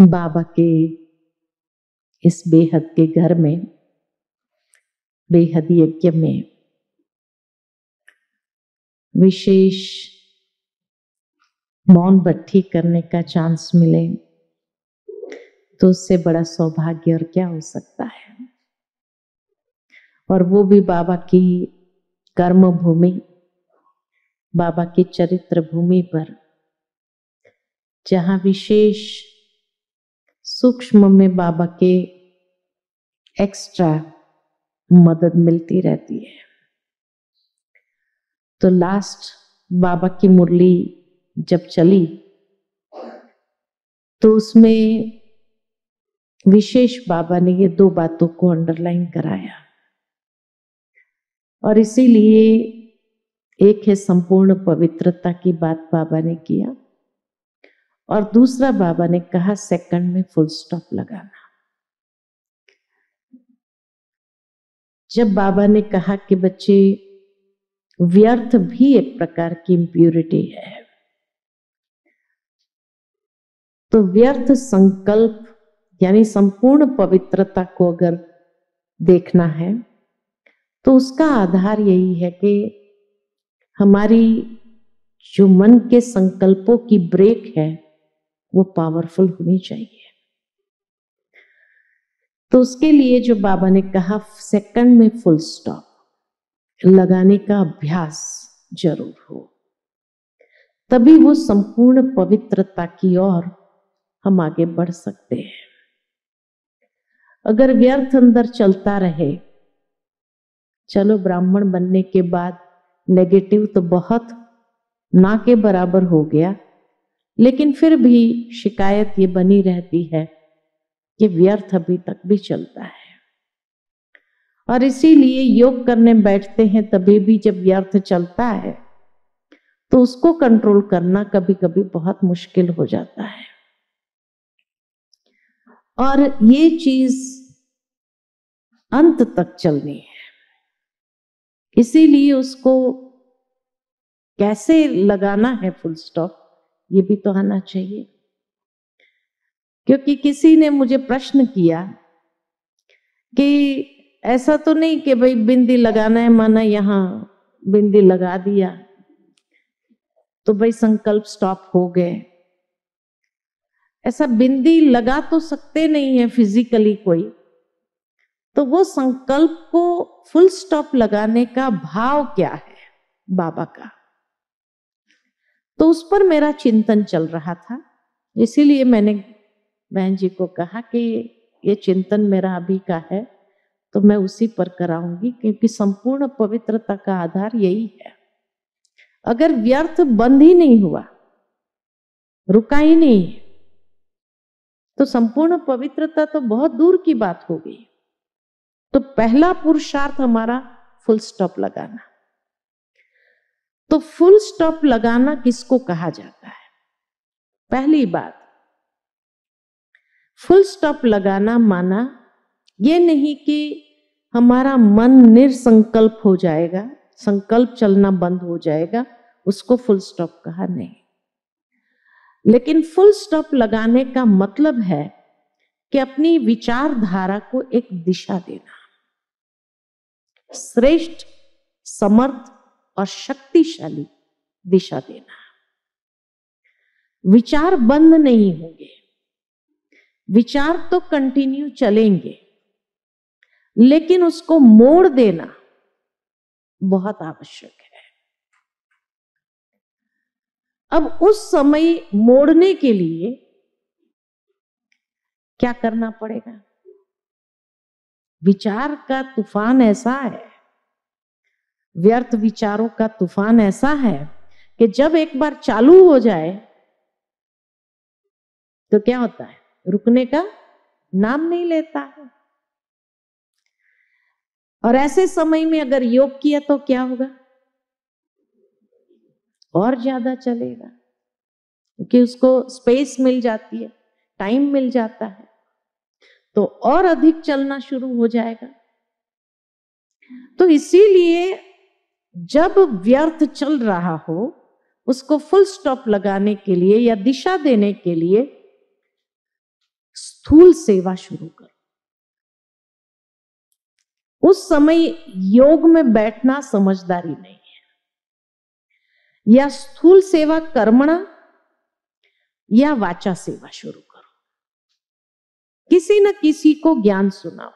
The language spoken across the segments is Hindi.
बाबा के इस बेहद के घर में बेहद यज्ञ में विशेष मौन भट्टी करने का चांस मिले तो उससे बड़ा सौभाग्य और क्या हो सकता है और वो भी बाबा की कर्म भूमि बाबा की चरित्र भूमि पर जहाँ विशेष सूक्ष्म में बाबा के एक्स्ट्रा मदद मिलती रहती है तो लास्ट बाबा की मुरली जब चली तो उसमें विशेष बाबा ने ये दो बातों को अंडरलाइन कराया और इसीलिए एक है संपूर्ण पवित्रता की बात बाबा ने किया और दूसरा बाबा ने कहा सेकंड में फुल स्टॉप लगाना जब बाबा ने कहा कि बच्चे व्यर्थ भी एक प्रकार की इंप्योरिटी है तो व्यर्थ संकल्प यानी संपूर्ण पवित्रता को अगर देखना है तो उसका आधार यही है कि हमारी जो मन के संकल्पों की ब्रेक है वो पावरफुल होनी चाहिए तो उसके लिए जो बाबा ने कहा सेकंड में फुल स्टॉप लगाने का अभ्यास जरूर हो तभी वो संपूर्ण पवित्रता की ओर हम आगे बढ़ सकते हैं अगर व्यर्थ अंदर चलता रहे चलो ब्राह्मण बनने के बाद नेगेटिव तो बहुत ना के बराबर हो गया लेकिन फिर भी शिकायत ये बनी रहती है कि व्यर्थ अभी तक भी चलता है और इसीलिए योग करने बैठते हैं तभी भी जब व्यर्थ चलता है तो उसको कंट्रोल करना कभी कभी बहुत मुश्किल हो जाता है और ये चीज अंत तक चलनी है इसीलिए उसको कैसे लगाना है फुल स्टॉप ये भी तो आना चाहिए क्योंकि किसी ने मुझे प्रश्न किया कि ऐसा तो नहीं कि भाई बिंदी लगाना है माना यहां बिंदी लगा दिया तो भाई संकल्प स्टॉप हो गए ऐसा बिंदी लगा तो सकते नहीं है फिजिकली कोई तो वो संकल्प को फुल स्टॉप लगाने का भाव क्या है बाबा का तो उस पर मेरा चिंतन चल रहा था इसीलिए मैंने बहन जी को कहा कि ये चिंतन मेरा अभी का है तो मैं उसी पर कराऊंगी क्योंकि संपूर्ण पवित्रता का आधार यही है अगर व्यर्थ बंद ही नहीं हुआ रुका ही नहीं तो संपूर्ण पवित्रता तो बहुत दूर की बात हो गई तो पहला पुरुषार्थ हमारा फुल स्टॉप लगाना तो फुल स्टॉप लगाना किसको कहा जाता है पहली बात फुल स्टॉप लगाना माना ये नहीं कि हमारा मन निर्संकल्प हो जाएगा संकल्प चलना बंद हो जाएगा उसको फुल स्टॉप कहा नहीं लेकिन फुल स्टॉप लगाने का मतलब है कि अपनी विचारधारा को एक दिशा देना श्रेष्ठ समर्थ और शक्तिशाली दिशा देना विचार बंद नहीं होंगे विचार तो कंटिन्यू चलेंगे लेकिन उसको मोड़ देना बहुत आवश्यक है अब उस समय मोड़ने के लिए क्या करना पड़ेगा विचार का तूफान ऐसा है व्यर्थ विचारों का तूफान ऐसा है कि जब एक बार चालू हो जाए तो क्या होता है रुकने का नाम नहीं लेता है और ऐसे समय में अगर योग किया तो क्या होगा और ज्यादा चलेगा क्योंकि उसको स्पेस मिल जाती है टाइम मिल जाता है तो और अधिक चलना शुरू हो जाएगा तो इसीलिए जब व्यर्थ चल रहा हो उसको फुल स्टॉप लगाने के लिए या दिशा देने के लिए स्थूल सेवा शुरू करो उस समय योग में बैठना समझदारी नहीं है या स्थूल सेवा कर्मणा या वाचा सेवा शुरू करो किसी न किसी को ज्ञान सुनाओ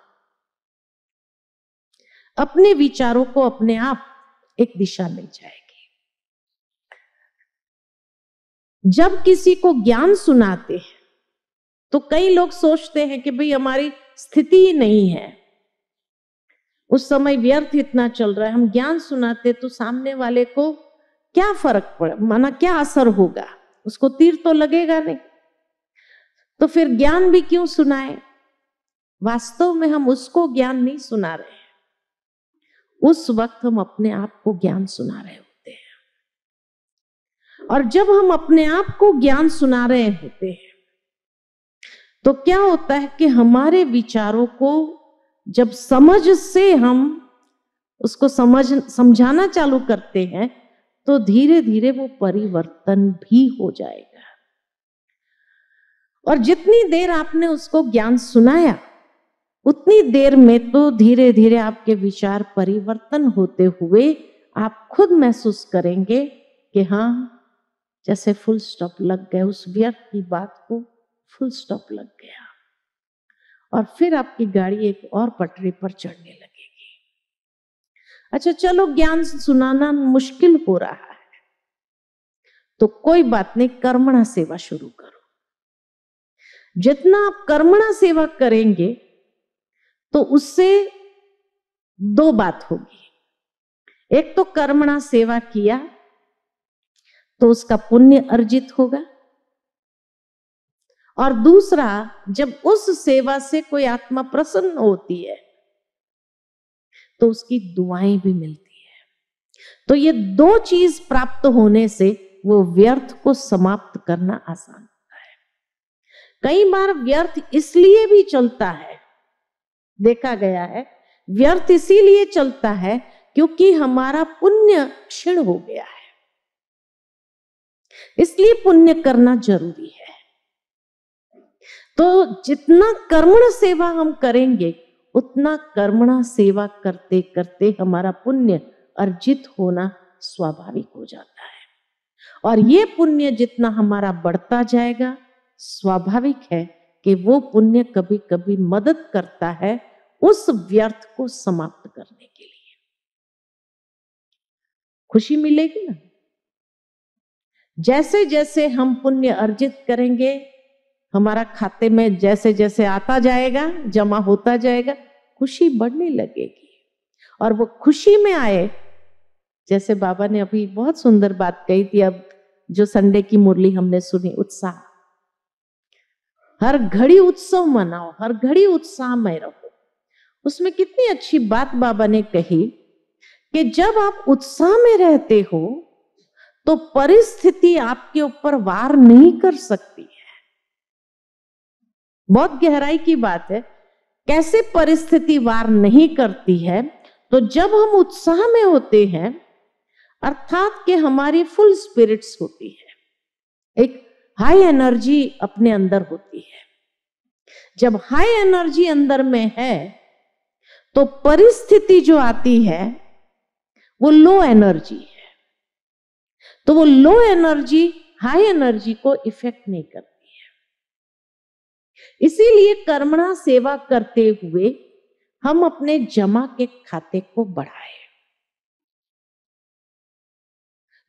अपने विचारों को अपने आप एक दिशा मिल जाएगी जब किसी को ज्ञान सुनाते हैं तो कई लोग सोचते हैं कि भाई हमारी स्थिति ही नहीं है उस समय व्यर्थ इतना चल रहा है हम ज्ञान सुनाते तो सामने वाले को क्या फर्क पड़े माना क्या असर होगा उसको तीर तो लगेगा नहीं तो फिर ज्ञान भी क्यों सुनाए वास्तव में हम उसको ज्ञान नहीं सुना रहे उस वक्त हम अपने आप को ज्ञान सुना रहे होते हैं और जब हम अपने आप को ज्ञान सुना रहे होते हैं तो क्या होता है कि हमारे विचारों को जब समझ से हम उसको समझ समझाना चालू करते हैं तो धीरे धीरे वो परिवर्तन भी हो जाएगा और जितनी देर आपने उसको ज्ञान सुनाया उतनी देर में तो धीरे धीरे आपके विचार परिवर्तन होते हुए आप खुद महसूस करेंगे कि हाँ जैसे फुल स्टॉप लग गए उस व्यर्थ की बात को फुल स्टॉप लग गया और फिर आपकी गाड़ी एक और पटरी पर चढ़ने लगेगी अच्छा चलो ज्ञान सुनाना मुश्किल हो रहा है तो कोई बात नहीं कर्मणा सेवा शुरू करो जितना आप कर्मणा सेवा करेंगे तो उससे दो बात होगी एक तो कर्मणा सेवा किया तो उसका पुण्य अर्जित होगा और दूसरा जब उस सेवा से कोई आत्मा प्रसन्न होती है तो उसकी दुआएं भी मिलती है तो ये दो चीज प्राप्त होने से वो व्यर्थ को समाप्त करना आसान होता है कई बार व्यर्थ इसलिए भी चलता है देखा गया है व्यर्थ इसीलिए चलता है क्योंकि हमारा पुण्य क्षीण हो गया है इसलिए पुण्य करना जरूरी है तो जितना कर्मण सेवा हम करेंगे उतना कर्मणा सेवा करते करते हमारा पुण्य अर्जित होना स्वाभाविक हो जाता है और ये पुण्य जितना हमारा बढ़ता जाएगा स्वाभाविक है कि वो पुण्य कभी कभी मदद करता है उस व्यर्थ को समाप्त करने के लिए खुशी मिलेगी ना जैसे जैसे हम पुण्य अर्जित करेंगे हमारा खाते में जैसे जैसे आता जाएगा जमा होता जाएगा खुशी बढ़ने लगेगी और वो खुशी में आए जैसे बाबा ने अभी बहुत सुंदर बात कही थी अब जो संडे की मुरली हमने सुनी उत्साह हर घड़ी उत्सव मनाओ हर घड़ी उत्साह में रहो उसमें कितनी अच्छी बात बाबा ने कही कि जब आप उत्साह में रहते हो तो परिस्थिति आपके ऊपर वार नहीं कर सकती है बहुत गहराई की बात है कैसे परिस्थिति वार नहीं करती है तो जब हम उत्साह में होते हैं अर्थात कि हमारी फुल स्पिरिट्स होती है एक हाई एनर्जी अपने अंदर होती है जब हाई एनर्जी अंदर में है तो परिस्थिति जो आती है वो लो एनर्जी है तो वो लो एनर्जी हाई एनर्जी को इफेक्ट नहीं करती है इसीलिए कर्मणा सेवा करते हुए हम अपने जमा के खाते को बढ़ाए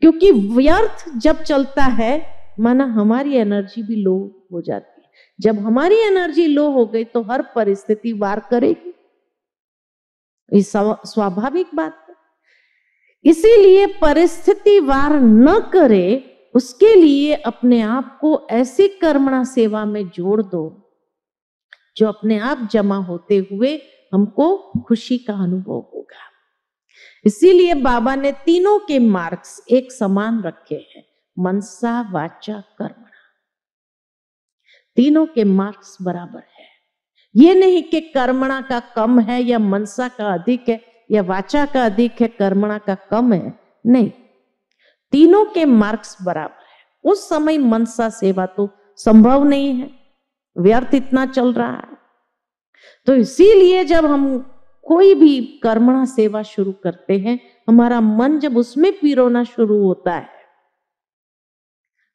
क्योंकि व्यर्थ जब चलता है माना हमारी एनर्जी भी लो हो जाती है जब हमारी एनर्जी लो हो गई तो हर परिस्थिति वार करेगी ये स्वाभाविक बात है इसीलिए वार न करे उसके लिए अपने आप को ऐसी कर्मणा सेवा में जोड़ दो जो अपने आप जमा होते हुए हमको खुशी का अनुभव होगा इसीलिए बाबा ने तीनों के मार्क्स एक समान रखे हैं मनसा वाचा कर्मणा तीनों के मार्क्स बराबर है ये नहीं कि कर्मणा का कम है या मनसा का अधिक है या वाचा का अधिक है कर्मणा का कम है नहीं तीनों के मार्क्स बराबर है उस समय मनसा सेवा तो संभव नहीं है व्यर्थ इतना चल रहा है तो इसीलिए जब हम कोई भी कर्मणा सेवा शुरू करते हैं हमारा मन जब उसमें पिरोना शुरू होता है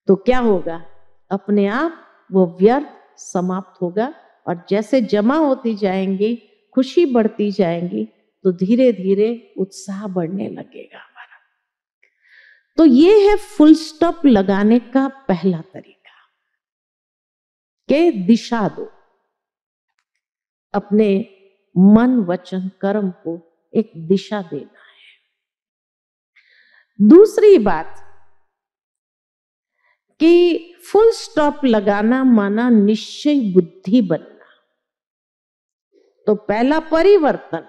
तो क्या होगा अपने आप वो व्यर्थ समाप्त होगा और जैसे जमा होती जाएंगी खुशी बढ़ती जाएंगी तो धीरे धीरे उत्साह बढ़ने लगेगा हमारा तो ये है फुल स्टॉप लगाने का पहला तरीका के दिशा दो अपने मन वचन कर्म को एक दिशा देना है दूसरी बात कि फुल स्टॉप लगाना माना निश्चय बुद्धि बनना तो पहला परिवर्तन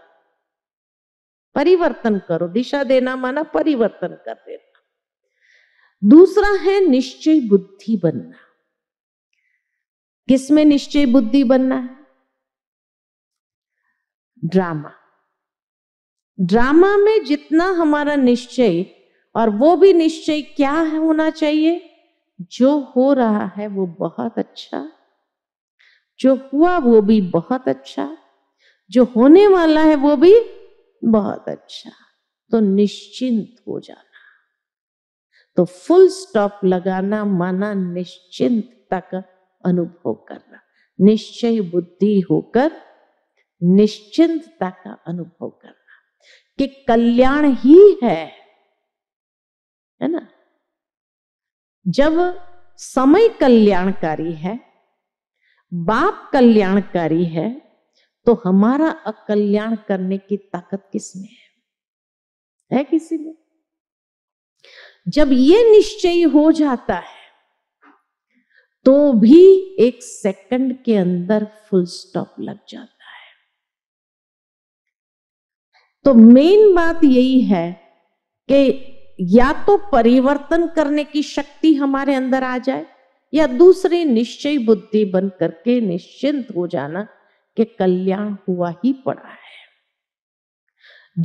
परिवर्तन करो दिशा देना माना परिवर्तन कर देना दूसरा है निश्चय बुद्धि बनना किसमें निश्चय बुद्धि बनना है ड्रामा ड्रामा में जितना हमारा निश्चय और वो भी निश्चय क्या है होना चाहिए जो हो रहा है वो बहुत अच्छा जो हुआ वो भी बहुत अच्छा जो होने वाला है वो भी बहुत अच्छा तो निश्चिंत हो जाना तो फुल स्टॉप लगाना माना निश्चिंतता का अनुभव करना निश्चय बुद्धि होकर निश्चिंतता का अनुभव करना कि कल्याण ही है है ना जब समय कल्याणकारी है बाप कल्याणकारी है तो हमारा अकल्याण करने की ताकत किसमें है है किसी में जब ये निश्चय हो जाता है तो भी एक सेकंड के अंदर फुल स्टॉप लग जाता है तो मेन बात यही है कि या तो परिवर्तन करने की शक्ति हमारे अंदर आ जाए या दूसरी निश्चय बुद्धि बन करके निश्चिंत हो जाना कि कल्याण हुआ ही पड़ा है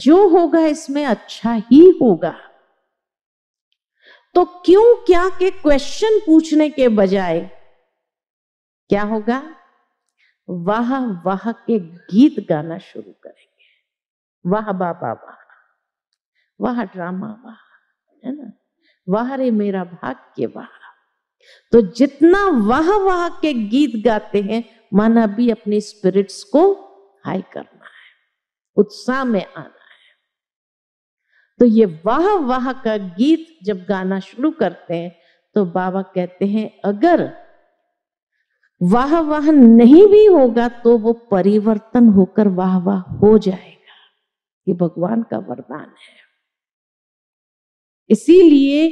जो होगा इसमें अच्छा ही होगा तो क्यों क्या के क्वेश्चन पूछने के बजाय क्या, होगा वाह वाह के गीत गाना शुरू करेंगे वाह बाबा वाह वाह ड्रामा वाह है ना वाह रे मेरा भाग के वाह तो जितना वाह वाह के गीत गाते हैं माना भी अपनी स्पिरिट्स को हाई करना है उत्साह में आना है तो ये वाह वाह का गीत जब गाना शुरू करते हैं तो बाबा कहते हैं अगर वाह वाह नहीं भी होगा तो वो परिवर्तन होकर वाह वाह हो जाएगा ये भगवान का वरदान है इसीलिए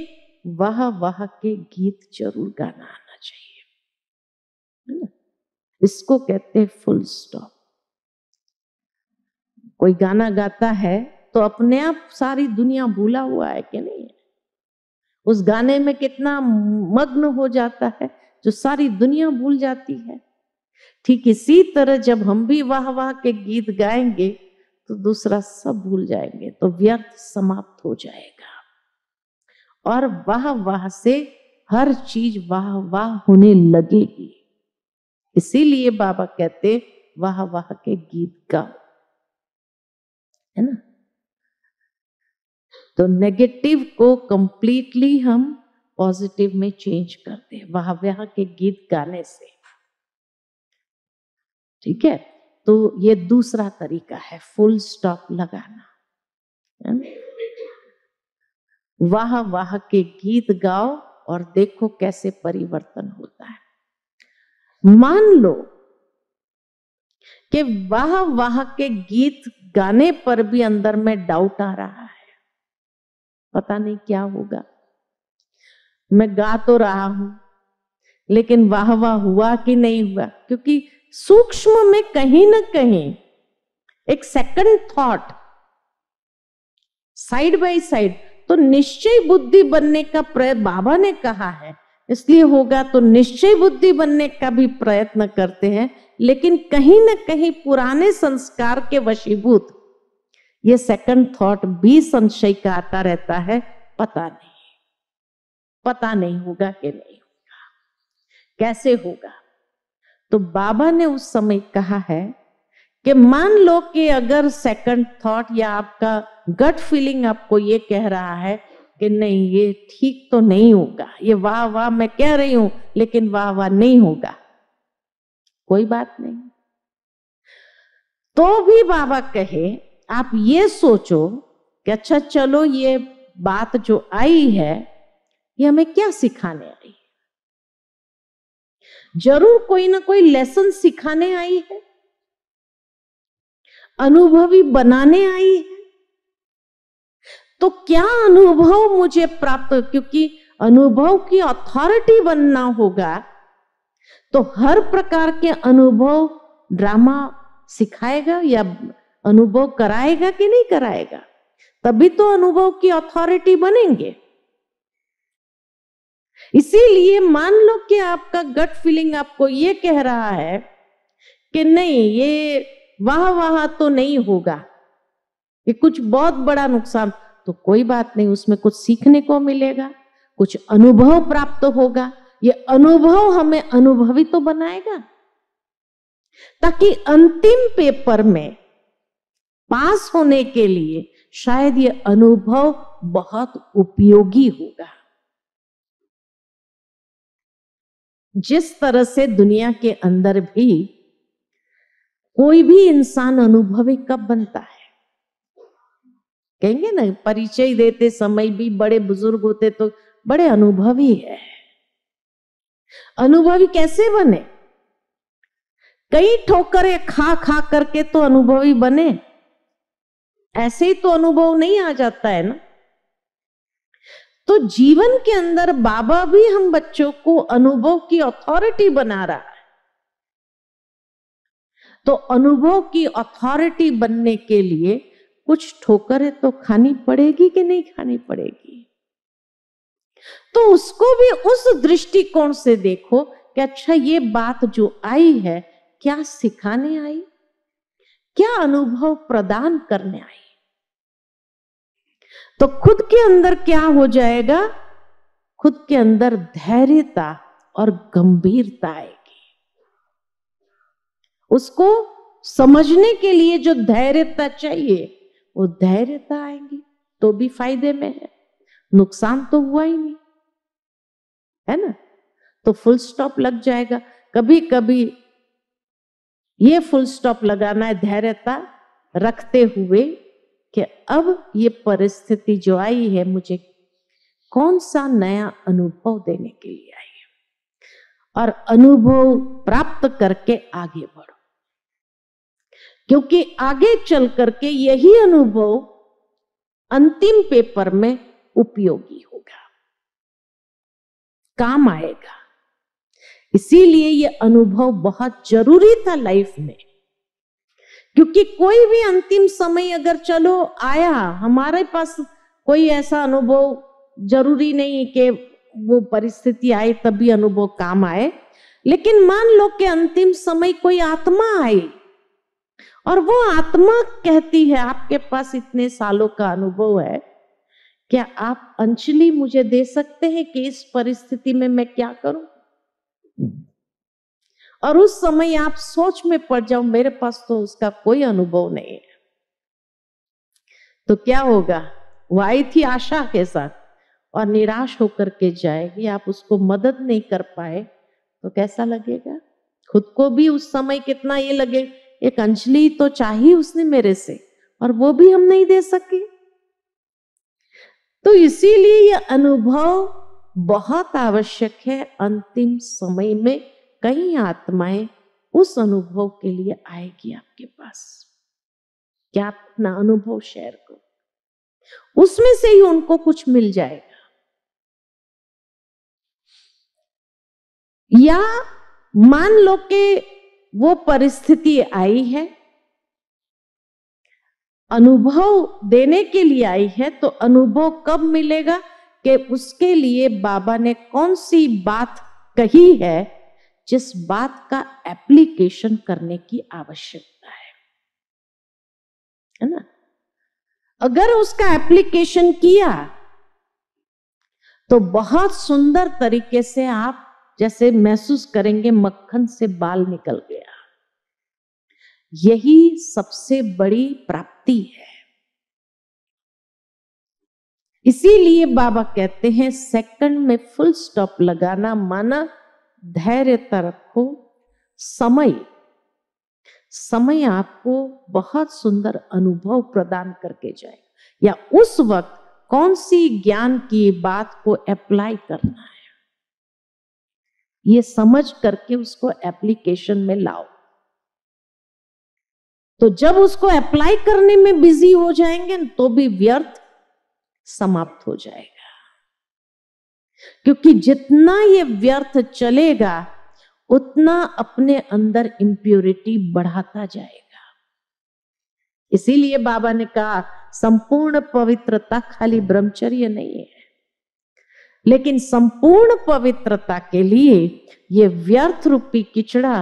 वाह वाह के गीत जरूर गाना आना चाहिए है ना इसको कहते हैं फुल स्टॉप कोई गाना गाता है तो अपने आप सारी दुनिया भूला हुआ है कि नहीं उस गाने में कितना मग्न हो जाता है जो सारी दुनिया भूल जाती है ठीक इसी तरह जब हम भी वाह वाह के गीत गाएंगे तो दूसरा सब भूल जाएंगे तो व्यर्थ समाप्त हो जाएगा और वाह वाह से हर चीज वाह वाह होने लगेगी इसीलिए बाबा कहते वाह वाह के गीत गाओ है ना तो नेगेटिव को कंप्लीटली हम पॉजिटिव में चेंज करते हैं वाह वाह के गीत गाने से ठीक है तो ये दूसरा तरीका है फुल स्टॉप लगाना वाह वाह के गीत गाओ और देखो कैसे परिवर्तन होता है मान लो कि वह वाह के गीत गाने पर भी अंदर में डाउट आ रहा है पता नहीं क्या होगा मैं गा तो रहा हूं लेकिन वाह वाह हुआ कि नहीं हुआ क्योंकि सूक्ष्म में कहीं ना कहीं एक second thought side by side तो निश्चय बुद्धि बनने का प्रय बाबा ने कहा है इसलिए होगा तो निश्चय बुद्धि बनने का भी प्रयत्न करते हैं लेकिन कहीं ना कहीं पुराने संस्कार के वशीभूत ये सेकंड थॉट भी संशय का आता रहता है पता नहीं पता नहीं होगा कि नहीं होगा कैसे होगा तो बाबा ने उस समय कहा है कि मान लो कि अगर सेकंड थॉट या आपका गट फीलिंग आपको ये कह रहा है कि नहीं ये ठीक तो नहीं होगा ये वाह वाह मैं कह रही हूं लेकिन वाह वाह नहीं होगा कोई बात नहीं तो भी बाबा कहे आप ये सोचो कि अच्छा चलो ये बात जो आई है ये हमें क्या सिखाने आई है जरूर कोई ना कोई लेसन सिखाने आई है अनुभवी बनाने आई है तो क्या अनुभव मुझे प्राप्त क्योंकि अनुभव की अथॉरिटी बनना होगा तो हर प्रकार के अनुभव ड्रामा सिखाएगा या अनुभव कराएगा कि नहीं कराएगा तभी तो अनुभव की अथॉरिटी बनेंगे इसीलिए मान लो कि आपका गट फीलिंग आपको ये कह रहा है कि नहीं ये वाह वाह तो नहीं होगा ये कुछ बहुत बड़ा नुकसान तो कोई बात नहीं उसमें कुछ सीखने को मिलेगा कुछ अनुभव प्राप्त होगा ये अनुभव हमें अनुभवी तो बनाएगा ताकि अंतिम पेपर में पास होने के लिए शायद ये अनुभव बहुत उपयोगी होगा जिस तरह से दुनिया के अंदर भी कोई भी इंसान अनुभवी कब बनता है कहेंगे ना परिचय देते समय भी बड़े बुजुर्ग होते तो बड़े अनुभवी है अनुभवी कैसे बने कई ठोकरे खा खा करके तो अनुभवी बने ऐसे ही तो अनुभव नहीं आ जाता है ना तो जीवन के अंदर बाबा भी हम बच्चों को अनुभव की अथॉरिटी बना रहा है तो अनुभव की अथॉरिटी बनने के लिए कुछ ठोकर है तो खानी पड़ेगी कि नहीं खानी पड़ेगी तो उसको भी उस दृष्टिकोण से देखो कि अच्छा ये बात जो आई है क्या सिखाने आई क्या अनुभव प्रदान करने आई तो खुद के अंदर क्या हो जाएगा खुद के अंदर धैर्यता और गंभीरता आएगी उसको समझने के लिए जो धैर्यता चाहिए वो धैर्यता तो आएंगी तो भी फायदे में है नुकसान तो हुआ ही नहीं है ना तो फुल स्टॉप लग जाएगा कभी कभी ये फुल स्टॉप लगाना है धैर्यता रखते हुए कि अब ये परिस्थिति जो आई है मुझे कौन सा नया अनुभव देने के लिए आई है और अनुभव प्राप्त करके आगे बढ़ो क्योंकि आगे चल करके यही अनुभव अंतिम पेपर में उपयोगी होगा काम आएगा इसीलिए यह अनुभव बहुत जरूरी था लाइफ में क्योंकि कोई भी अंतिम समय अगर चलो आया हमारे पास कोई ऐसा अनुभव जरूरी नहीं कि वो परिस्थिति आए तभी अनुभव काम आए लेकिन मान लो कि अंतिम समय कोई आत्मा आई और वो आत्मा कहती है आपके पास इतने सालों का अनुभव है क्या आप अंजलि मुझे दे सकते हैं कि इस परिस्थिति में मैं क्या करूं और उस समय आप सोच में पड़ जाओ मेरे पास तो उसका कोई अनुभव नहीं है तो क्या होगा वो आई थी आशा के साथ और निराश होकर के जाएगी आप उसको मदद नहीं कर पाए तो कैसा लगेगा खुद को भी उस समय कितना ये लगे एक अंजलि तो चाही उसने मेरे से और वो भी हम नहीं दे सके तो इसीलिए यह अनुभव बहुत आवश्यक है अंतिम समय में कई आत्माएं उस अनुभव के लिए आएगी आपके पास क्या आप अपना अनुभव शेयर करो उसमें से ही उनको कुछ मिल जाएगा या मान लो के वो परिस्थिति आई है अनुभव देने के लिए आई है तो अनुभव कब मिलेगा कि उसके लिए बाबा ने कौन सी बात कही है जिस बात का एप्लीकेशन करने की आवश्यकता है है ना अगर उसका एप्लीकेशन किया तो बहुत सुंदर तरीके से आप जैसे महसूस करेंगे मक्खन से बाल निकल गए यही सबसे बड़ी प्राप्ति है इसीलिए बाबा कहते हैं सेकंड में फुल स्टॉप लगाना माना धैर्य रखो समय समय आपको बहुत सुंदर अनुभव प्रदान करके जाएगा या उस वक्त कौन सी ज्ञान की बात को अप्लाई करना है ये समझ करके उसको एप्लीकेशन में लाओ तो जब उसको अप्लाई करने में बिजी हो जाएंगे तो भी व्यर्थ समाप्त हो जाएगा क्योंकि जितना ये व्यर्थ चलेगा उतना अपने अंदर इंप्योरिटी बढ़ाता जाएगा इसीलिए बाबा ने कहा संपूर्ण पवित्रता खाली ब्रह्मचर्य नहीं है लेकिन संपूर्ण पवित्रता के लिए ये व्यर्थ रूपी किचड़ा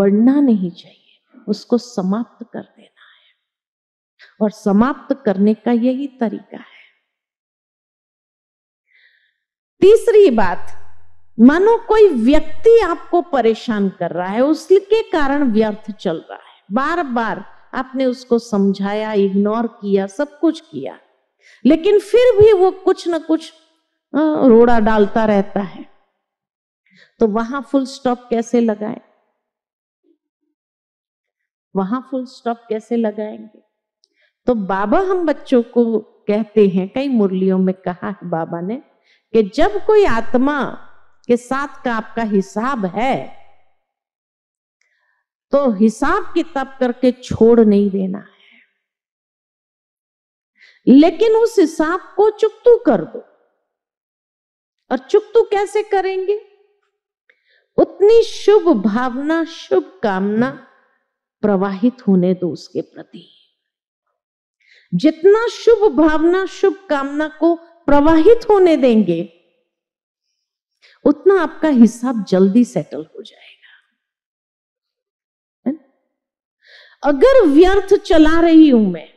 बढ़ना नहीं चाहिए उसको समाप्त कर देना है और समाप्त करने का यही तरीका है तीसरी बात मानो कोई व्यक्ति आपको परेशान कर रहा है उसके कारण व्यर्थ चल रहा है बार बार आपने उसको समझाया इग्नोर किया सब कुछ किया लेकिन फिर भी वो कुछ ना कुछ रोड़ा डालता रहता है तो वहां फुल स्टॉप कैसे लगाए वहां फुल स्टॉप कैसे लगाएंगे तो बाबा हम बच्चों को कहते हैं कई मुरलियों में कहा है बाबा ने कि जब कोई आत्मा के साथ का आपका हिसाब है तो हिसाब किताब करके छोड़ नहीं देना है लेकिन उस हिसाब को चुकतू कर दो और चुकतू कैसे करेंगे उतनी शुभ भावना शुभ कामना प्रवाहित होने दो उसके प्रति जितना शुभ भावना शुभ कामना को प्रवाहित होने देंगे उतना आपका हिसाब जल्दी सेटल हो जाएगा अगर व्यर्थ चला रही हूं मैं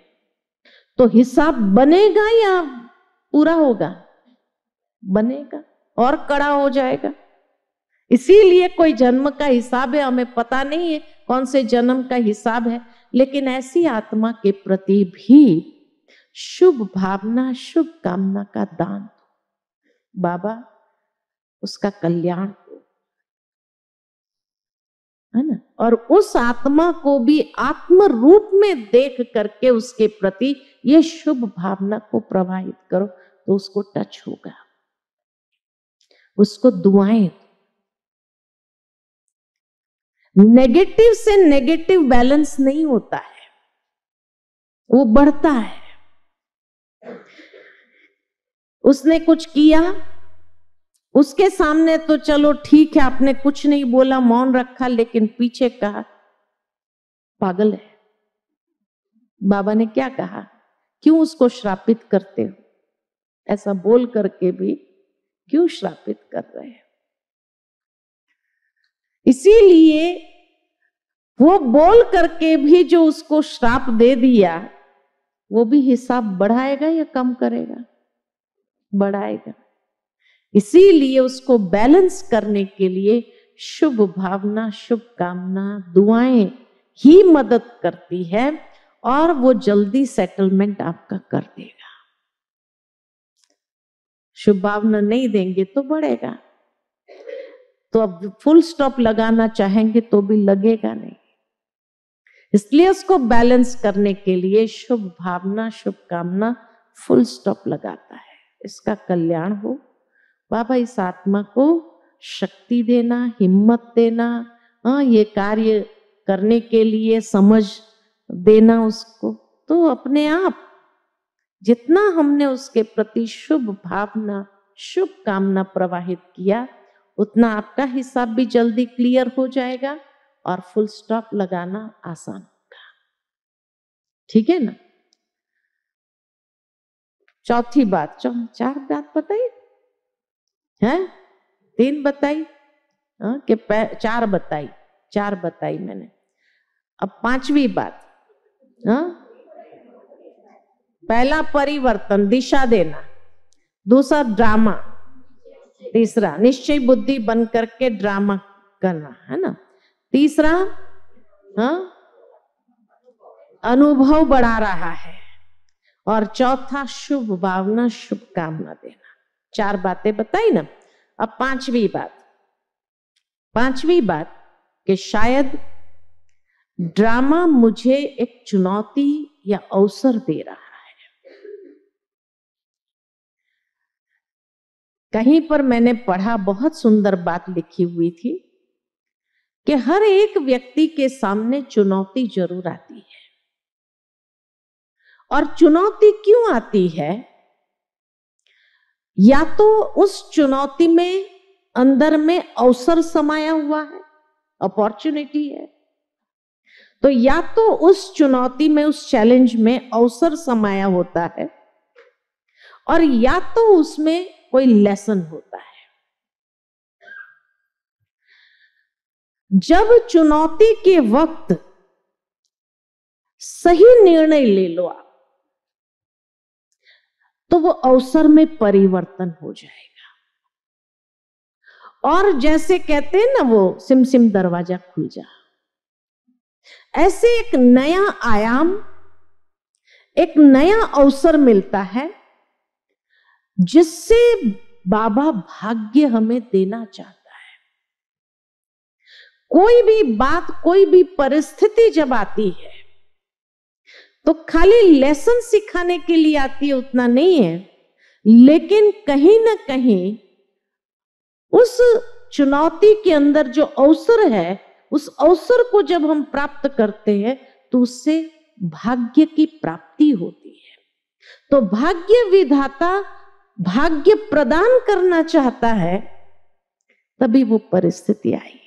तो हिसाब बनेगा या पूरा होगा बनेगा और कड़ा हो जाएगा इसीलिए कोई जन्म का हिसाब है हमें पता नहीं है कौन से जन्म का हिसाब है लेकिन ऐसी आत्मा के प्रति भी शुभ भावना शुभ कामना का दान दो बाबा उसका कल्याण है ना और उस आत्मा को भी आत्म रूप में देख करके उसके प्रति ये शुभ भावना को प्रवाहित करो तो उसको टच होगा उसको दुआएं नेगेटिव से नेगेटिव बैलेंस नहीं होता है वो बढ़ता है उसने कुछ किया उसके सामने तो चलो ठीक है आपने कुछ नहीं बोला मौन रखा लेकिन पीछे कहा पागल है बाबा ने क्या कहा क्यों उसको श्रापित करते हो ऐसा बोल करके भी क्यों श्रापित कर रहे हैं इसीलिए वो बोल करके भी जो उसको श्राप दे दिया वो भी हिसाब बढ़ाएगा या कम करेगा बढ़ाएगा इसीलिए उसको बैलेंस करने के लिए शुभ भावना शुभ कामना दुआएं ही मदद करती है और वो जल्दी सेटलमेंट आपका कर देगा शुभ भावना नहीं देंगे तो बढ़ेगा तो अब फुल स्टॉप लगाना चाहेंगे तो भी लगेगा नहीं इसलिए उसको बैलेंस करने के लिए शुभ भावना शुभ कामना फुल स्टॉप लगाता है इसका कल्याण हो बाबा इस आत्मा को शक्ति देना हिम्मत देना आ, हाँ, ये कार्य करने के लिए समझ देना उसको तो अपने आप जितना हमने उसके प्रति शुभ भावना शुभ कामना प्रवाहित किया उतना आपका हिसाब भी जल्दी क्लियर हो जाएगा और फुल स्टॉप लगाना आसान होगा ठीक है ना चौथी बात चौ, चार बात बताइए हैं तीन बताई हाँ, के चार बताई चार बताई मैंने अब पांचवी बात हा? पहला परिवर्तन दिशा देना दूसरा ड्रामा तीसरा निश्चय बुद्धि बन करके ड्रामा करना है ना तीसरा हाँ अनुभव बढ़ा रहा है और चौथा शुभ भावना शुभकामना देना चार बातें बताई ना अब पांचवी बात पांचवी बात कि शायद ड्रामा मुझे एक चुनौती या अवसर दे रहा है कहीं पर मैंने पढ़ा बहुत सुंदर बात लिखी हुई थी कि हर एक व्यक्ति के सामने चुनौती जरूर आती है और चुनौती क्यों आती है या तो उस चुनौती में अंदर में अवसर समाया हुआ है अपॉर्चुनिटी है तो या तो उस चुनौती में उस चैलेंज में अवसर समाया होता है और या तो उसमें कोई लेसन होता है जब चुनौती के वक्त सही निर्णय ले लो आप तो वो अवसर में परिवर्तन हो जाएगा और जैसे कहते हैं ना वो सिम सिम दरवाजा खुल जा ऐसे एक नया आयाम एक नया अवसर मिलता है जिससे बाबा भाग्य हमें देना चाहता है कोई भी बात कोई भी परिस्थिति जब आती है तो खाली लेसन सिखाने के लिए आती है उतना नहीं है लेकिन कहीं ना कहीं उस चुनौती के अंदर जो अवसर है उस अवसर को जब हम प्राप्त करते हैं तो उससे भाग्य की प्राप्ति होती है तो भाग्य विधाता भाग्य प्रदान करना चाहता है तभी वो परिस्थिति आई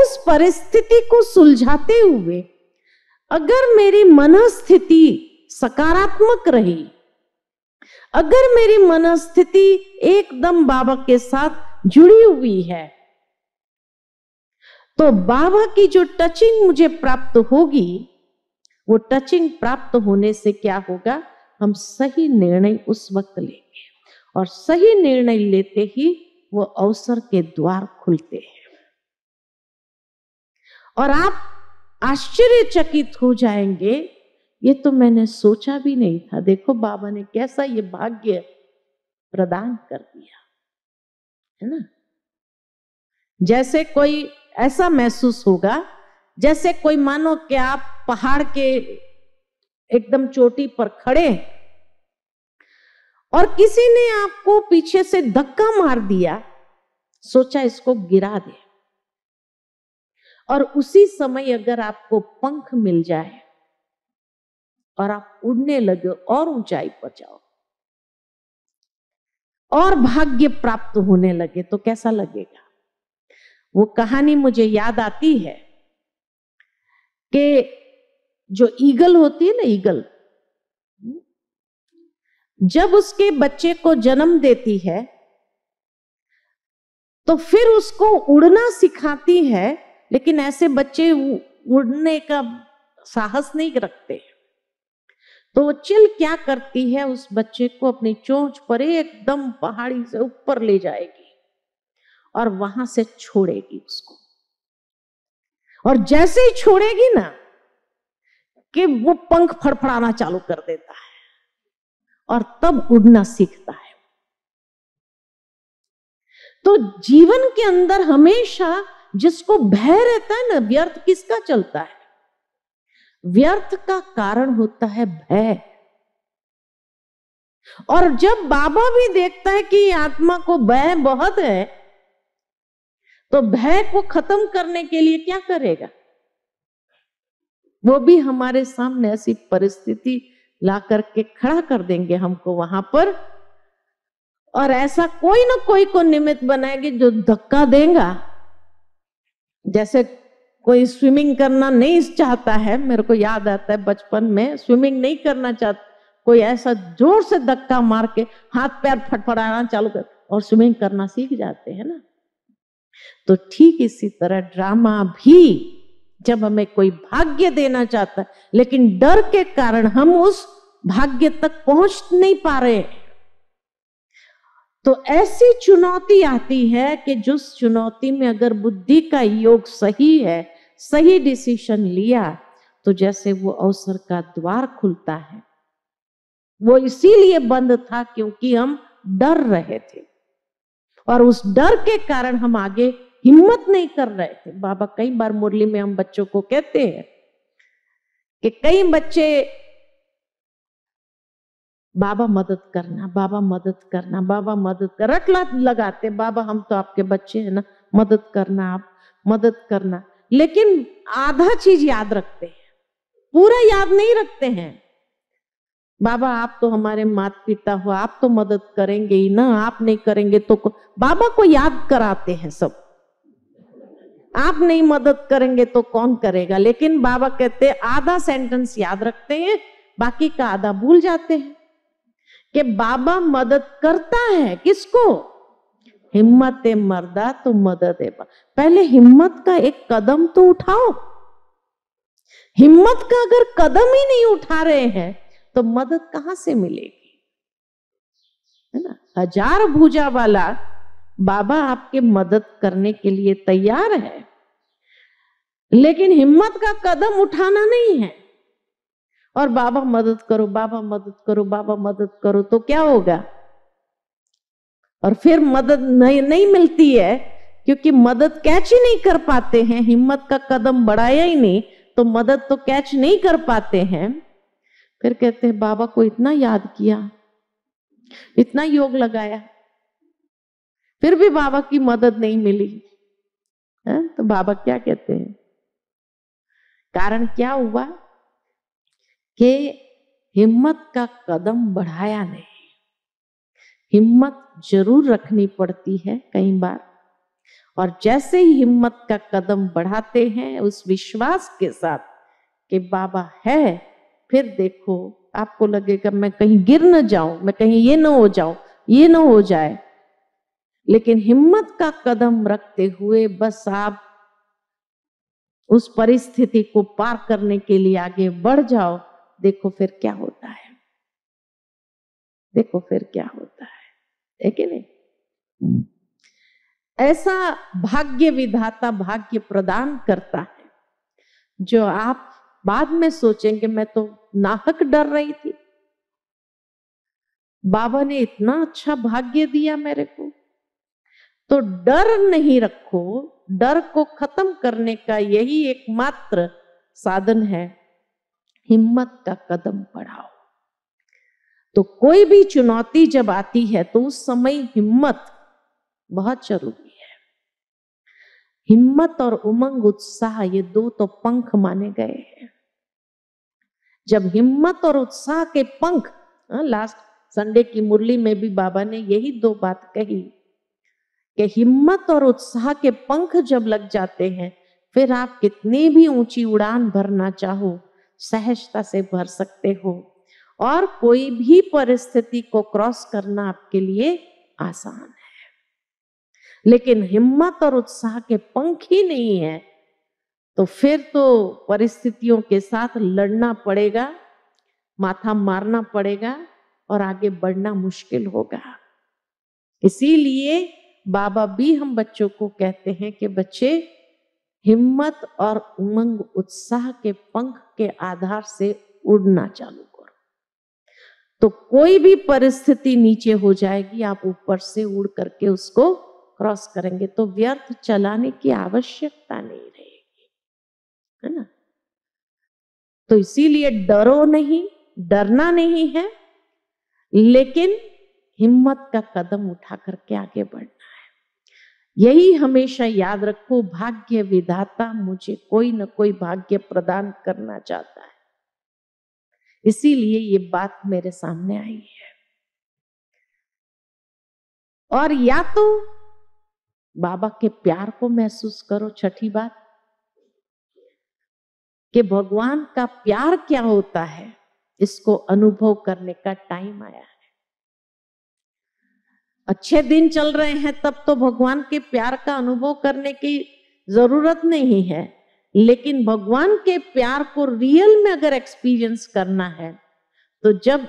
उस परिस्थिति को सुलझाते हुए अगर मेरी मनस्थिति सकारात्मक रही अगर मेरी मनस्थिति एकदम बाबा के साथ जुड़ी हुई है तो बाबा की जो टचिंग मुझे प्राप्त होगी वो टचिंग प्राप्त होने से क्या होगा हम सही निर्णय उस वक्त लेंगे और सही निर्णय लेते ही वो अवसर के द्वार खुलते हैं और आप आश्चर्यचकित हो जाएंगे ये तो मैंने सोचा भी नहीं था देखो बाबा ने कैसा ये भाग्य प्रदान कर दिया है ना जैसे कोई ऐसा महसूस होगा जैसे कोई मानो कि आप पहाड़ के एकदम चोटी पर खड़े और किसी ने आपको पीछे से धक्का मार दिया सोचा इसको गिरा दे और उसी समय अगर आपको पंख मिल जाए और आप उड़ने लगे और ऊंचाई पर जाओ और भाग्य प्राप्त होने लगे तो कैसा लगेगा वो कहानी मुझे याद आती है कि जो ईगल होती है ना ईगल जब उसके बच्चे को जन्म देती है तो फिर उसको उड़ना सिखाती है लेकिन ऐसे बच्चे उड़ने का साहस नहीं रखते तो वो चिल क्या करती है उस बच्चे को अपनी चोंच पर एकदम पहाड़ी से ऊपर ले जाएगी और वहां से छोड़ेगी उसको और जैसे ही छोड़ेगी ना कि वो पंख फड़फड़ाना चालू कर देता है और तब उड़ना सीखता है तो जीवन के अंदर हमेशा जिसको भय रहता है ना व्यर्थ किसका चलता है व्यर्थ का कारण होता है भय और जब बाबा भी देखता है कि आत्मा को भय बहुत है तो भय को खत्म करने के लिए क्या करेगा वो भी हमारे सामने ऐसी परिस्थिति ला करके खड़ा कर देंगे हमको वहां पर और ऐसा कोई ना कोई को निमित्त बनाएगी जो धक्का देगा जैसे कोई स्विमिंग करना नहीं चाहता है मेरे को याद आता है बचपन में स्विमिंग नहीं करना चाहता कोई ऐसा जोर से धक्का मार के हाथ पैर फटफड़ाना चालू कर और स्विमिंग करना सीख जाते हैं ना तो ठीक इसी तरह ड्रामा भी जब हमें कोई भाग्य देना चाहता है लेकिन डर के कारण हम उस भाग्य तक पहुंच नहीं पा रहे तो ऐसी चुनौती आती है कि जिस चुनौती में अगर बुद्धि का योग सही है सही डिसीशन लिया तो जैसे वो अवसर का द्वार खुलता है वो इसीलिए बंद था क्योंकि हम डर रहे थे और उस डर के कारण हम आगे हिम्मत नहीं कर रहे थे बाबा कई बार मुरली में हम बच्चों को कहते हैं कि कई बच्चे बाबा मदद करना बाबा मदद करना बाबा मदद कर रटला लगाते बाबा हम तो आपके बच्चे हैं ना मदद करना आप मदद करना लेकिन आधा चीज याद रखते हैं पूरा याद नहीं रखते हैं बाबा आप तो हमारे माता पिता हो आप तो मदद करेंगे ही ना आप नहीं करेंगे तो बाबा को याद कराते हैं सब आप नहीं मदद करेंगे तो कौन करेगा लेकिन बाबा कहते आधा सेंटेंस याद रखते हैं बाकी का आधा भूल जाते हैं कि बाबा मदद करता है किसको हिम्मत है मर्दा तो मदद है पहले हिम्मत का एक कदम तो उठाओ हिम्मत का अगर कदम ही नहीं उठा रहे हैं तो मदद कहां से मिलेगी है ना हजार भूजा वाला बाबा आपके मदद करने के लिए तैयार है लेकिन हिम्मत का कदम उठाना नहीं है और बाबा मदद करो बाबा मदद करो बाबा मदद करो तो क्या होगा और फिर मदद नहीं नहीं मिलती है क्योंकि मदद कैच ही नहीं कर पाते हैं हिम्मत का कदम बढ़ाया ही नहीं तो मदद तो कैच नहीं कर पाते हैं फिर कहते हैं बाबा को इतना याद किया इतना योग लगाया फिर भी बाबा की मदद नहीं मिली है? हाँ, तो बाबा क्या कहते हैं कारण क्या हुआ कि हिम्मत का कदम बढ़ाया नहीं हिम्मत जरूर रखनी पड़ती है कई बार और जैसे ही हिम्मत का कदम बढ़ाते हैं उस विश्वास के साथ कि बाबा है फिर देखो आपको लगेगा मैं कहीं गिर न जाऊं मैं कहीं ये ना हो जाऊं ये ना हो जाए लेकिन हिम्मत का कदम रखते हुए बस आप उस परिस्थिति को पार करने के लिए आगे बढ़ जाओ देखो फिर क्या होता है देखो फिर क्या होता है देखे नहीं ऐसा भाग्य विधाता भाग्य प्रदान करता है जो आप बाद में सोचेंगे मैं तो नाहक डर रही थी बाबा ने इतना अच्छा भाग्य दिया मेरे को तो डर नहीं रखो डर को खत्म करने का यही एकमात्र साधन है हिम्मत का कदम बढ़ाओ तो कोई भी चुनौती जब आती है तो उस समय हिम्मत बहुत जरूरी है हिम्मत और उमंग उत्साह ये दो तो पंख माने गए हैं जब हिम्मत और उत्साह के पंख लास्ट हाँ, संडे की मुरली में भी बाबा ने यही दो बात कही कि हिम्मत और उत्साह के पंख जब लग जाते हैं फिर आप कितनी भी ऊंची उड़ान भरना चाहो सहजता से भर सकते हो और कोई भी परिस्थिति को क्रॉस करना आपके लिए आसान है लेकिन हिम्मत और उत्साह के पंख ही नहीं है तो फिर तो परिस्थितियों के साथ लड़ना पड़ेगा माथा मारना पड़ेगा और आगे बढ़ना मुश्किल होगा इसीलिए बाबा भी हम बच्चों को कहते हैं कि बच्चे हिम्मत और उमंग उत्साह के पंख के आधार से उड़ना चालू करो तो कोई भी परिस्थिति नीचे हो जाएगी आप ऊपर से उड़ करके उसको क्रॉस करेंगे तो व्यर्थ चलाने की आवश्यकता नहीं रहेगी है ना तो इसीलिए डरो नहीं डरना नहीं है लेकिन हिम्मत का कदम उठा करके आगे बढ़ना यही हमेशा याद रखो भाग्य विधाता मुझे कोई ना कोई भाग्य प्रदान करना चाहता है इसीलिए ये बात मेरे सामने आई है और या तो बाबा के प्यार को महसूस करो छठी बात कि भगवान का प्यार क्या होता है इसको अनुभव करने का टाइम आया है अच्छे दिन चल रहे हैं तब तो भगवान के प्यार का अनुभव करने की जरूरत नहीं है लेकिन भगवान के प्यार को रियल में अगर एक्सपीरियंस करना है तो जब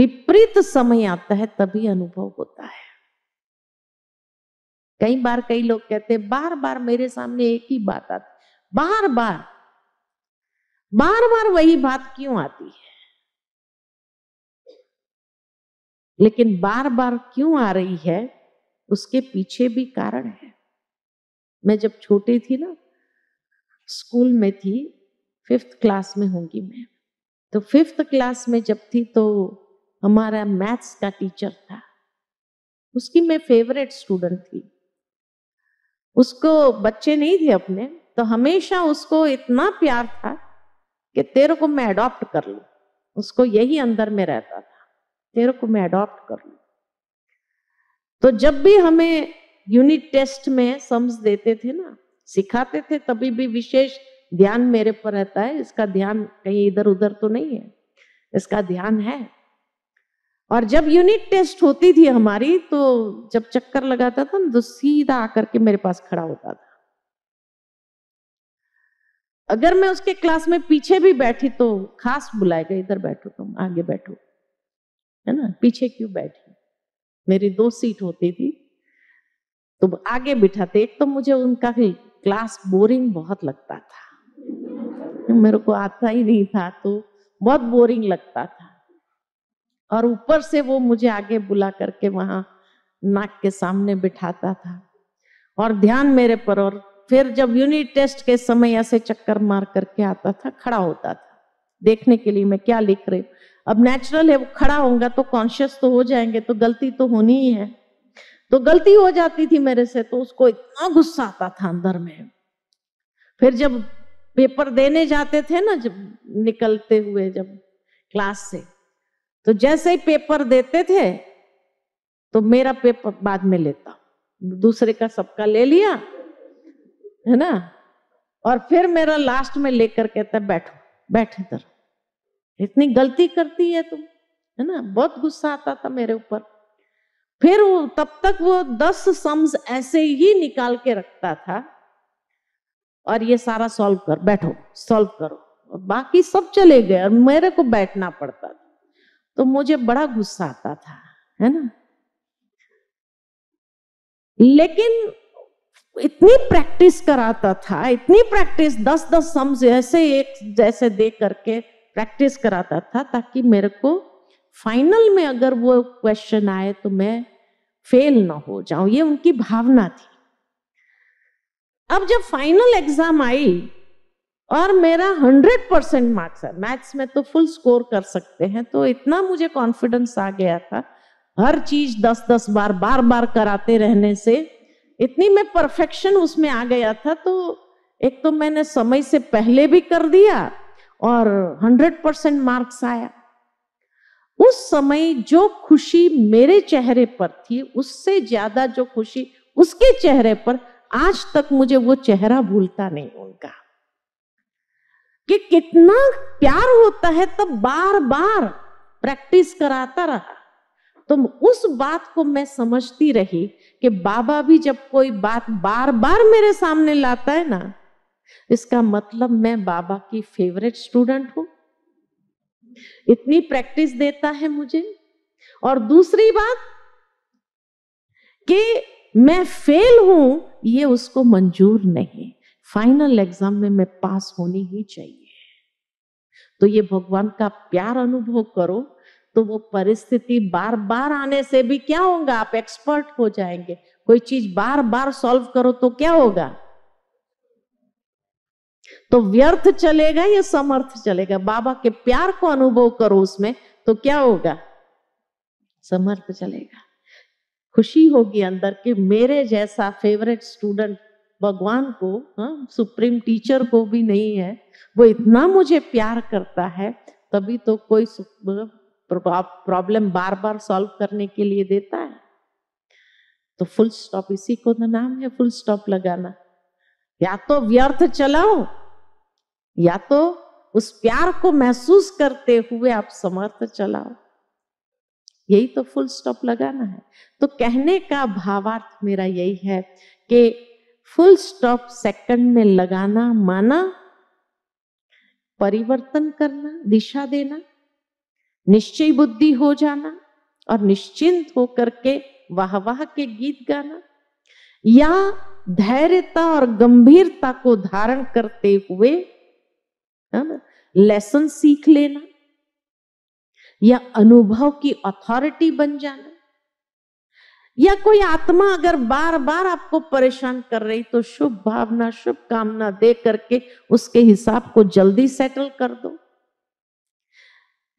विपरीत समय आता है तभी अनुभव होता है कई बार कई लोग कहते हैं बार बार मेरे सामने एक ही बात आती बार बार बार बार वही बात क्यों आती है लेकिन बार बार क्यों आ रही है उसके पीछे भी कारण है मैं जब छोटी थी ना स्कूल में थी फिफ्थ क्लास में होंगी मैं तो फिफ्थ क्लास में जब थी तो हमारा मैथ्स का टीचर था उसकी मैं फेवरेट स्टूडेंट थी उसको बच्चे नहीं थे अपने तो हमेशा उसको इतना प्यार था कि तेरे को मैं अडॉप्ट कर लूँ उसको यही अंदर में रहता था तेरे को मैं अडॉप्ट कर लू तो जब भी हमें यूनिट टेस्ट में सम्स देते थे ना सिखाते थे तभी भी विशेष ध्यान मेरे पर रहता है इसका ध्यान कहीं इधर उधर तो नहीं है इसका ध्यान है और जब यूनिट टेस्ट होती थी हमारी तो जब चक्कर लगाता था ना तो सीधा आकर के मेरे पास खड़ा होता था अगर मैं उसके क्लास में पीछे भी बैठी तो खास बुलाएगा इधर बैठो तुम आगे बैठो है ना पीछे क्यों बैठी मेरी दो सीट होती थी तो आगे बिठाते एक तो मुझे उनका क्लास बोरिंग बहुत लगता था मेरे को आता ही नहीं था तो बहुत बोरिंग लगता था और ऊपर से वो मुझे आगे बुला करके वहां नाक के सामने बिठाता था और ध्यान मेरे पर और फिर जब यूनिट टेस्ट के समय ऐसे चक्कर मार करके आता था खड़ा होता था देखने के लिए मैं क्या लिख रही हूँ अब नेचुरल है वो खड़ा होगा तो कॉन्शियस तो हो जाएंगे तो गलती तो होनी ही है तो गलती हो जाती थी मेरे से तो उसको इतना गुस्सा आता था अंदर में फिर जब पेपर देने जाते थे ना जब निकलते हुए जब क्लास से तो जैसे ही पेपर देते थे तो मेरा पेपर बाद में लेता दूसरे का सबका ले लिया है ना और फिर मेरा लास्ट में लेकर कहता बैठो बैठ इधर इतनी गलती करती है तुम है ना बहुत गुस्सा आता था मेरे ऊपर फिर वो तब तक वो दस सम्स ऐसे ही निकाल के रखता था और ये सारा सॉल्व कर बैठो सॉल्व करो बाकी सब चले गए और मेरे को बैठना पड़ता था तो मुझे बड़ा गुस्सा आता था है ना लेकिन इतनी प्रैक्टिस कराता था इतनी प्रैक्टिस दस दस सम्स ऐसे एक जैसे दे करके प्रैक्टिस कराता था ताकि मेरे को फाइनल में अगर वो क्वेश्चन आए तो मैं फेल ना हो जाऊं ये उनकी भावना थी अब जब फाइनल एग्जाम आई और मेरा हंड्रेड परसेंट मार्क्स है मैथ्स में तो फुल स्कोर कर सकते हैं तो इतना मुझे कॉन्फिडेंस आ गया था हर चीज दस दस बार बार बार कराते रहने से इतनी मैं परफेक्शन उसमें आ गया था तो एक तो मैंने समय से पहले भी कर दिया और हंड्रेड परसेंट मार्क्स आया उस समय जो खुशी मेरे चेहरे पर थी उससे ज्यादा जो खुशी उसके चेहरे पर आज तक मुझे वो चेहरा भूलता नहीं उनका कि कितना प्यार होता है तब बार बार प्रैक्टिस कराता रहा तो उस बात को मैं समझती रही कि बाबा भी जब कोई बात बार बार मेरे सामने लाता है ना इसका मतलब मैं बाबा की फेवरेट स्टूडेंट हूं इतनी प्रैक्टिस देता है मुझे और दूसरी बात कि मैं फेल हूं ये उसको मंजूर नहीं फाइनल एग्जाम में मैं पास होनी ही चाहिए तो ये भगवान का प्यार अनुभव करो तो वो परिस्थिति बार बार आने से भी क्या होगा आप एक्सपर्ट हो जाएंगे कोई चीज बार बार सॉल्व करो तो क्या होगा तो व्यर्थ चलेगा या समर्थ चलेगा बाबा के प्यार को अनुभव करो उसमें तो क्या होगा समर्थ चलेगा खुशी होगी अंदर कि मेरे जैसा फेवरेट स्टूडेंट भगवान को हा? सुप्रीम टीचर को भी नहीं है वो इतना मुझे प्यार करता है तभी तो कोई प्रॉब्लम बार बार सॉल्व करने के लिए देता है तो फुल स्टॉप इसी को तो नाम है फुल स्टॉप लगाना या तो व्यर्थ चलाओ या तो उस प्यार को महसूस करते हुए आप समर्थ चलाओ यही तो फुल स्टॉप लगाना है तो कहने का भावार्थ मेरा यही है कि फुल स्टॉप सेकंड में लगाना माना परिवर्तन करना दिशा देना निश्चय बुद्धि हो जाना और निश्चिंत होकर के वाह वाह के गीत गाना या धैर्यता और गंभीरता को धारण करते हुए है ना लेसन सीख लेना या अनुभव की अथॉरिटी बन जाना या कोई आत्मा अगर बार बार आपको परेशान कर रही तो शुभ भावना शुभ कामना दे करके उसके हिसाब को जल्दी सेटल कर दो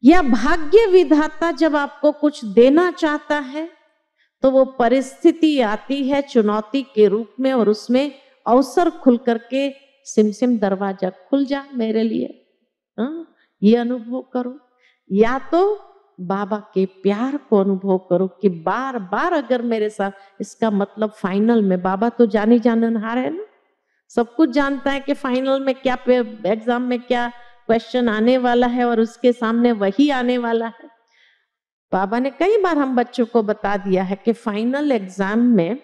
या भाग्य विधाता जब आपको कुछ देना चाहता है तो वो परिस्थिति आती है चुनौती के रूप में और उसमें अवसर खुल करके सिम सिम दरवाजा खुल जा मेरे लिए हाँ? ये अनुभव करो या तो बाबा के प्यार को अनुभव करो कि बार बार अगर मेरे साथ इसका मतलब फाइनल में बाबा तो जाने जाननहार है ना सब कुछ जानता है कि फाइनल में क्या एग्जाम में क्या क्वेश्चन आने वाला है और उसके सामने वही आने वाला है बाबा ने कई बार हम बच्चों को बता दिया है कि फाइनल एग्जाम में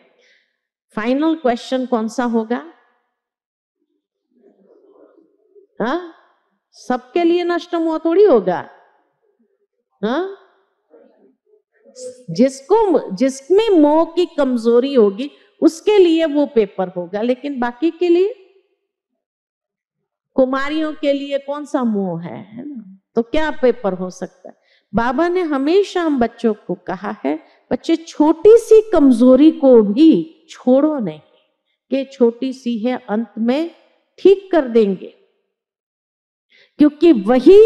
फाइनल क्वेश्चन कौन सा होगा हाँ सबके लिए नष्ट हुआ थोड़ी होगा हाँ जिसको जिसमें मोह की कमजोरी होगी उसके लिए वो पेपर होगा लेकिन बाकी के लिए कुमारियों के लिए कौन सा मोह है है ना तो क्या पेपर हो सकता है बाबा ने हमेशा हम बच्चों को कहा है बच्चे छोटी सी कमजोरी को भी छोड़ो नहीं कि छोटी सी है अंत में ठीक कर देंगे क्योंकि वही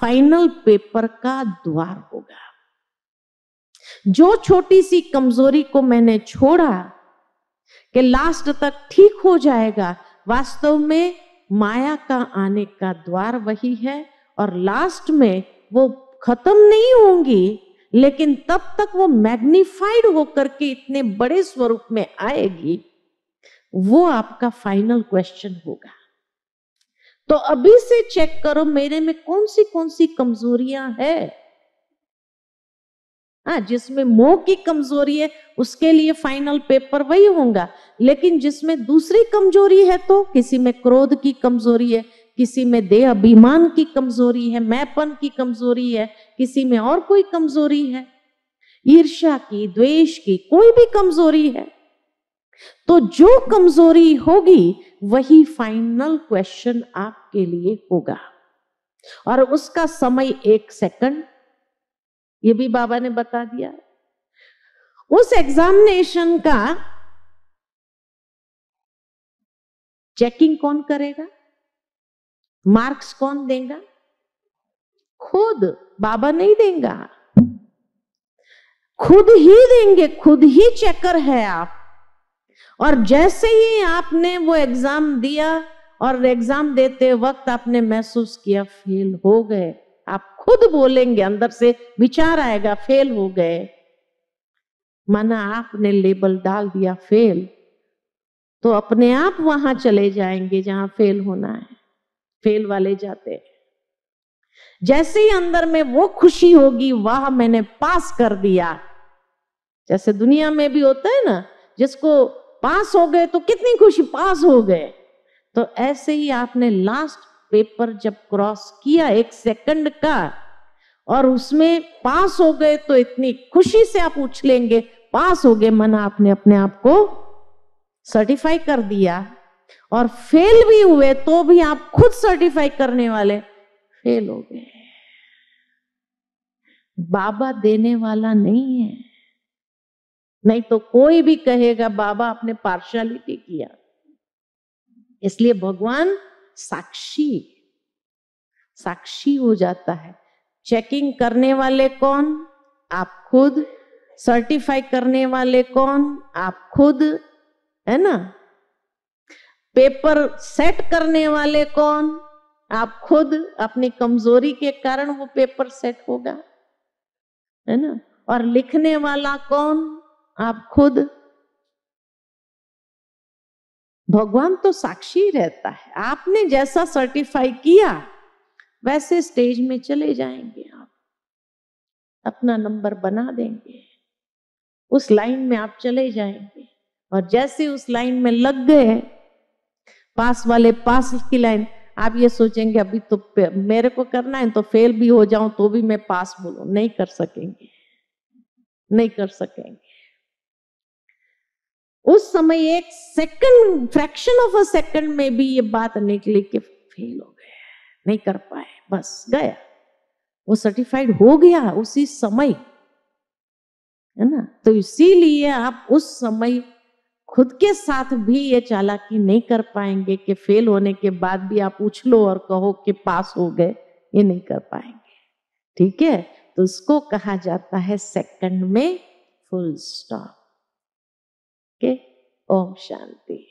फाइनल पेपर का द्वार होगा जो छोटी सी कमजोरी को मैंने छोड़ा कि लास्ट तक ठीक हो जाएगा वास्तव में माया का आने का द्वार वही है और लास्ट में वो खत्म नहीं होंगी लेकिन तब तक वो मैग्निफाइड होकर के इतने बड़े स्वरूप में आएगी वो आपका फाइनल क्वेश्चन होगा तो अभी से चेक करो मेरे में कौन सी कौन सी कमजोरियां है हाँ जिसमें मोह की कमजोरी है उसके लिए फाइनल पेपर वही होगा लेकिन जिसमें दूसरी कमजोरी है तो किसी में क्रोध की कमजोरी है किसी में देह अभिमान की कमजोरी है मैपन की कमजोरी है किसी में और कोई कमजोरी है ईर्ष्या की द्वेष की कोई भी कमजोरी है तो जो कमजोरी होगी वही फाइनल क्वेश्चन आपके लिए होगा और उसका समय एक सेकंड ये भी बाबा ने बता दिया उस एग्जामिनेशन का चेकिंग कौन करेगा मार्क्स कौन देगा खुद बाबा नहीं देगा खुद ही देंगे खुद ही चेकर है आप और जैसे ही आपने वो एग्जाम दिया और एग्जाम देते वक्त आपने महसूस किया फेल हो गए आप खुद बोलेंगे अंदर से विचार आएगा फेल हो गए माना आपने लेबल डाल दिया फेल तो अपने आप वहां चले जाएंगे जहां फेल होना है फेल वाले जाते हैं जैसे ही अंदर में वो खुशी होगी वाह मैंने पास कर दिया जैसे दुनिया में भी होता है ना जिसको पास हो गए तो कितनी खुशी पास हो गए तो ऐसे ही आपने लास्ट पेपर जब क्रॉस किया एक सेकंड का और उसमें पास हो गए तो इतनी खुशी से आप उछलेंगे पास हो गए मना आपने अपने आप को सर्टिफाई कर दिया और फेल भी हुए तो भी आप खुद सर्टिफाई करने वाले फेल हो गए बाबा देने वाला नहीं है नहीं तो कोई भी कहेगा बाबा आपने पार्शलिटी किया इसलिए भगवान साक्षी साक्षी हो जाता है चेकिंग करने वाले कौन आप खुद सर्टिफाई करने वाले कौन आप खुद है ना पेपर सेट करने वाले कौन आप खुद अपनी कमजोरी के कारण वो पेपर सेट होगा है ना और लिखने वाला कौन आप खुद भगवान तो साक्षी रहता है आपने जैसा सर्टिफाई किया वैसे स्टेज में चले जाएंगे आप अपना नंबर बना देंगे उस लाइन में आप चले जाएंगे और जैसे उस लाइन में लग गए पास वाले पास की लाइन आप ये सोचेंगे अभी तो मेरे को करना है तो फेल भी हो जाऊं तो भी मैं पास बोलू नहीं कर सकेंगे नहीं कर सकेंगे उस समय एक second fraction of a second में भी ये बात निकली कि फेल हो गए नहीं कर पाए बस गया वो सर्टिफाइड हो गया उसी समय है ना तो इसीलिए आप उस समय खुद के साथ भी ये चालाकी नहीं कर पाएंगे कि फेल होने के बाद भी आप पूछ लो और कहो कि पास हो गए ये नहीं कर पाएंगे ठीक है तो उसको कहा जाता है सेकंड में फुल स्टॉप ओम शांति